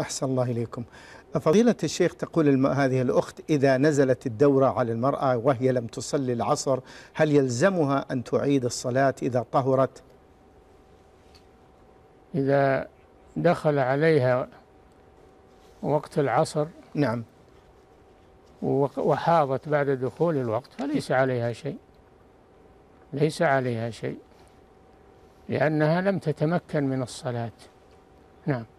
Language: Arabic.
أحسن الله إليكم فضيلة الشيخ تقول الم... هذه الأخت إذا نزلت الدورة على المرأة وهي لم تصلي العصر هل يلزمها أن تعيد الصلاة إذا طهرت إذا دخل عليها وقت العصر نعم وحاضت بعد دخول الوقت فليس عليها شيء ليس عليها شيء لأنها لم تتمكن من الصلاة نعم